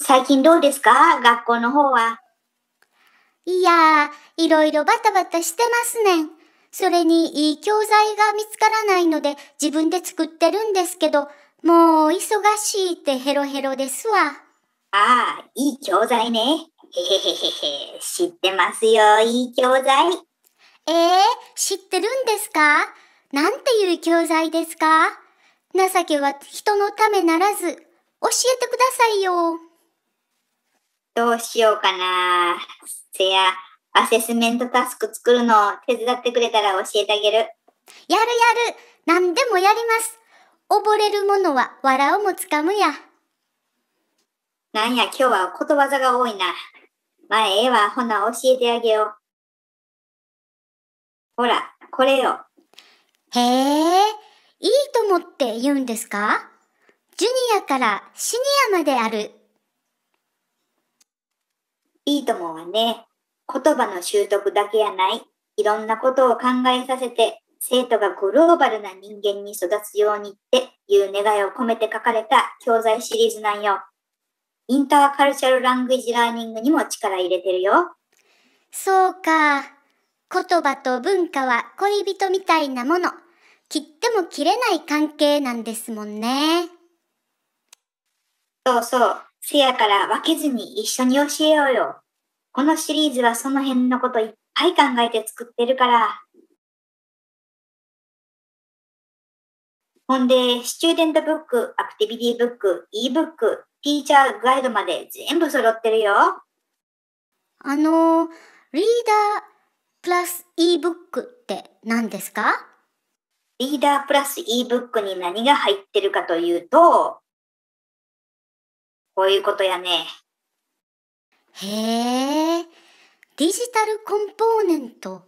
最近どうですか学校の方は。いやー、いろいろバタバタしてますねん。それに、いい教材が見つからないので、自分で作ってるんですけど、もう、忙しいってヘロヘロですわ。ああ、いい教材ね。へへへへへ、知ってますよ、いい教材。ええー、知ってるんですかなんていう教材ですか情けは人のためならず、教えてくださいよ。どうしようかな。せや、アセスメントタスク作るの手伝ってくれたら教えてあげる。やるやる。何でもやります。溺れるものは笑をもつかむや。なんや、今日はことわざが多いな。まあ、ええわ。ほな、教えてあげよう。ほら、これよ。へえ、いいともって言うんですかジュニアからシニアまであるいいともはね、言葉の習得だけやない、いろんなことを考えさせて、生徒がグローバルな人間に育つようにっていう願いを込めて書かれた教材シリーズなんよ。インターカルチャルラングイジラーニングにも力入れてるよ。そうか。言葉と文化は恋人みたいなもの。切っても切れない関係なんですもんね。そうそう。せやから分けずに一緒に教えようよ。このシリーズはその辺のこといっぱい考えて作ってるから。ほんで、スチューデントブック、アクティビティブック、ebook、ティーチャーガイドまで全部揃ってるよ。あの、リーダープラス ebook って何ですかリーダープラス ebook に何が入ってるかというと、こういうことやね。へえ、デジタルコンポーネント、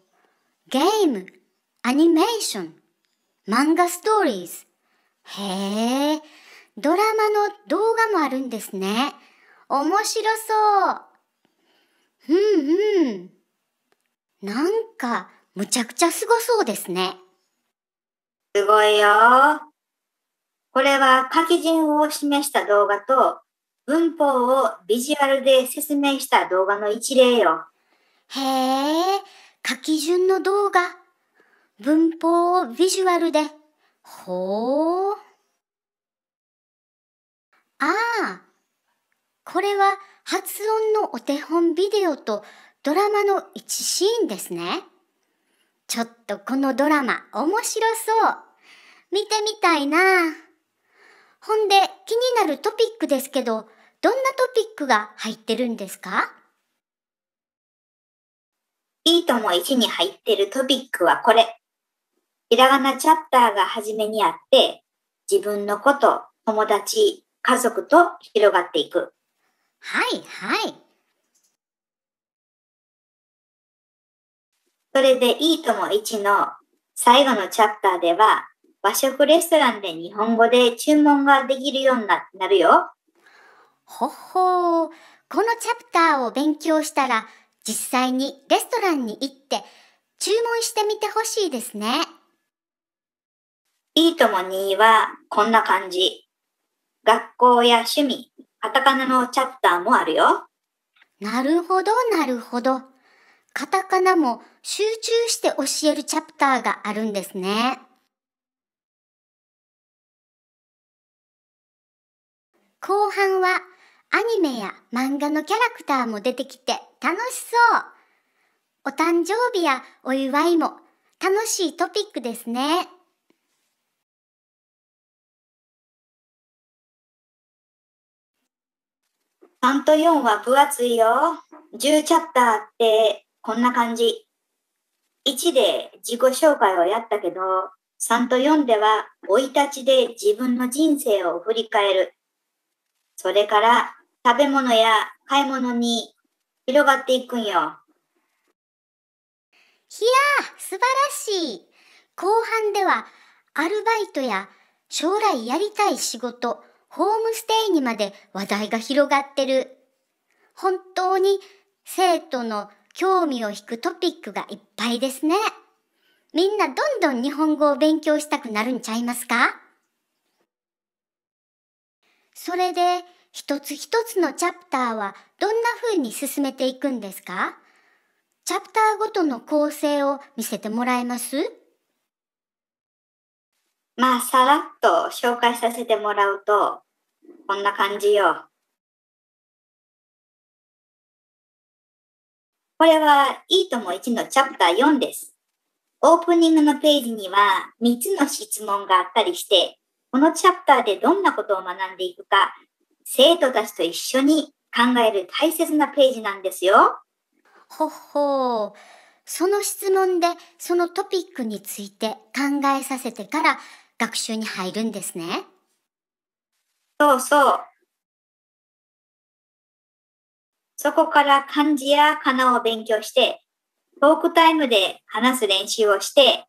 ゲーム、アニメーション、漫画ストーリーズ。へえ、ドラマの動画もあるんですね。面白そう。うんうん。なんか、むちゃくちゃすごそうですね。すごいよ。これは書き順を示した動画と文法をビジュアルで説明した動画の一例よ。へえ、書き順の動画。文法をビジュアルで。ほう。ああ、これは発音のお手本ビデオとドラマの一シーンですね。ちょっとこのドラマ面白そう。見てみたいな。ほんで、気になるトピックですけど、どんなトピックが入ってるんですかいいとも1に入ってるトピックはこれ。ひらがなチャプターが初めにあって、自分のこと、友達、家族と広がっていく。はいはい。それでいいとも1の最後のチャプターでは、和食レストランで日本語で注文ができるようになるよ。ほほう。このチャプターを勉強したら、実際にレストランに行って注文してみてほしいですね。いいともにはこんな感じ。学校や趣味、カタカナのチャプターもあるよ。なるほど、なるほど。カタカナも集中して教えるチャプターがあるんですね。後半はアニメや漫画のキャラクターも出てきて楽しそうお誕生日やお祝いも楽しいトピックですね。3と4は分厚いよ。10チャッターってこんな感じ。1で自己紹介をやったけど、3と4では生い立ちで自分の人生を振り返る。それから食べ物や買い物に広がっていくんよ。いや、素晴らしい。後半ではアルバイトや将来やりたい仕事、ホームステイにまで話題が広がってる。本当に生徒の興味を引くトピックがいっぱいですね。みんなどんどん日本語を勉強したくなるんちゃいますかそれで一つ一つのチャプターはどんな風に進めていくんですかチャプターごとの構成を見せてもらえますまあさらっと紹介させてもらうとこんな感じよ。これは「いいとも1」のチャプター4です。オープニングのページには3つの質問があったりしてこのチャプターでどんなことを学んでいくか、生徒たちと一緒に考える大切なページなんですよ。ほほう。その質問でそのトピックについて考えさせてから学習に入るんですね。そうそう。そこから漢字や仮名を勉強して、トークタイムで話す練習をして、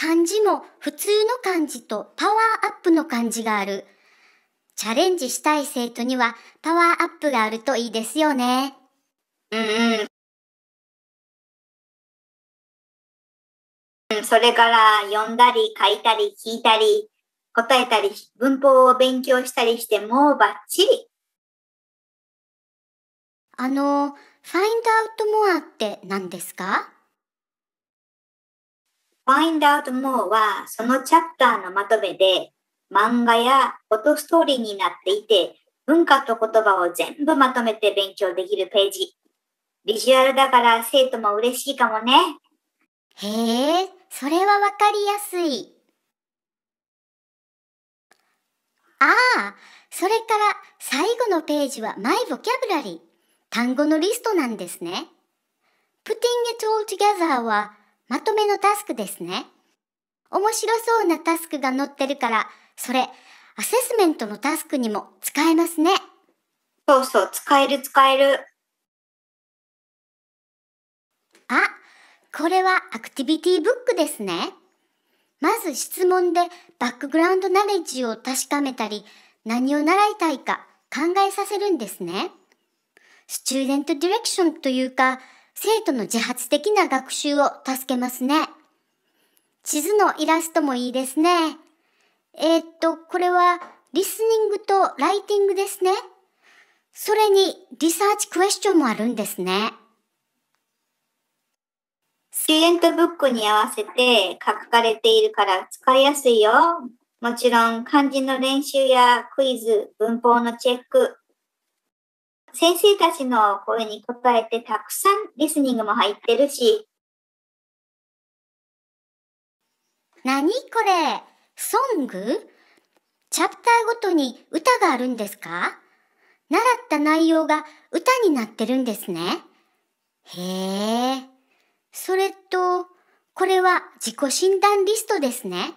漢字も普通の漢字とパワーアップの漢字がある。チャレンジしたい生徒にはパワーアップがあるといいですよね。うんうん。それから読んだり書いたり聞いたり答えたり文法を勉強したりしてもうバッチリ。あの、ファインドアウトモアって何ですか Find Out More はそのチャプターのまとめで漫画やフォトストーリーになっていて文化と言葉を全部まとめて勉強できるページ。ビジュアルだから生徒も嬉しいかもね。へえ、それはわかりやすい。ああ、それから最後のページはマイボキャブラリー、単語のリストなんですね。Putting it all together はまとめのタスクですね。面白そうなタスクが載ってるから、それ、アセスメントのタスクにも使えますね。そうそう、使える使える。あ、これはアクティビティブックですね。まず質問でバックグラウンドナレッジを確かめたり、何を習いたいか考えさせるんですね。スチューデントディレクションというか、生徒の自発的な学習を助けますね。地図のイラストもいいですね。えー、っと、これはリスニングとライティングですね。それにリサーチクエスチョンもあるんですね。スキュエントブックに合わせて書かれているから使いやすいよ。もちろん漢字の練習やクイズ、文法のチェック、先生たちの声に応えてたくさんリスニングも入ってるし。何これソングチャプターごとに歌があるんですか習った内容が歌になってるんですね。へえ。それと、これは自己診断リストですね。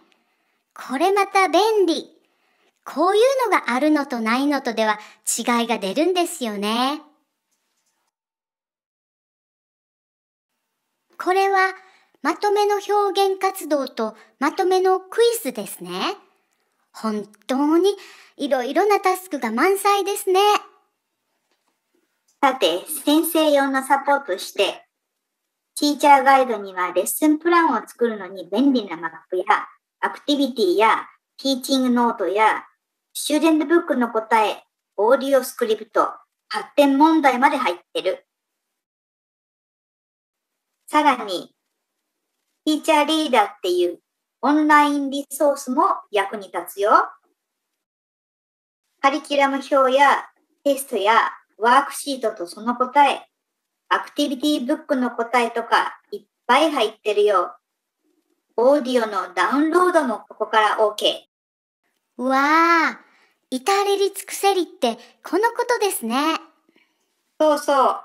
これまた便利。こういうのがあるのとないのとでは違いが出るんですよね。これはまとめの表現活動とまとめのクイズですね。本当にいろいろなタスクが満載ですね。さて、先生用のサポートして、ティーチャーガイドにはレッスンプランを作るのに便利なマップや、アクティビティや、ティーチングノートや、修練ューデンブックの答え、オーディオスクリプト、発展問題まで入ってる。さらに、ティーチャーリーダーっていうオンラインリソースも役に立つよ。カリキュラム表やテストやワークシートとその答え、アクティビティブックの答えとかいっぱい入ってるよ。オーディオのダウンロードもここから OK。わあ、至れり尽くせりってこのことですね。そうそう。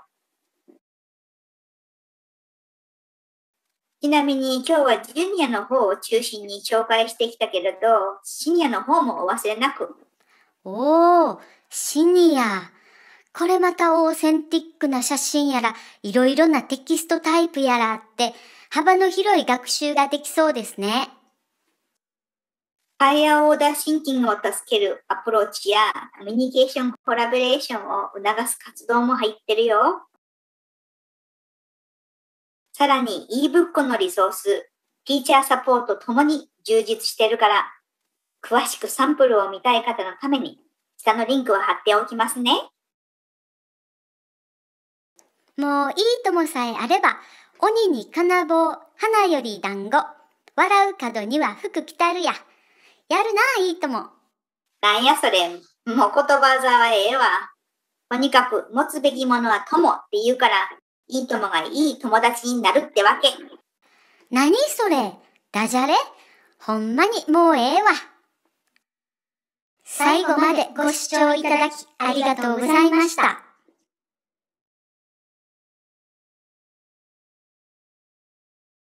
ちなみに今日はジュニアの方を中心に紹介してきたけれど、シニアの方もお忘れなく。おお、シニア。これまたオーセンティックな写真やら、いろいろなテキストタイプやらって、幅の広い学習ができそうですね。ファイヤーオーダーシンキングを助けるアプローチやコミュニケーションコラボレーションを促す活動も入ってるよ。さらに ebook のリソース、ティーチャーサポートともに充実してるから、詳しくサンプルを見たい方のために、下のリンクを貼っておきますね。もういいともさえあれば、鬼に金棒、花より団子、笑う角には服着たるや。やるな、いいとも。なんやそれ、もう言葉ざわええわ。とにかく持つべきものは友って言うから、いいともがいい友達になるってわけ。何それ、ダジャレほんまにもうええわ。最後までご視聴いただきありがとうございました。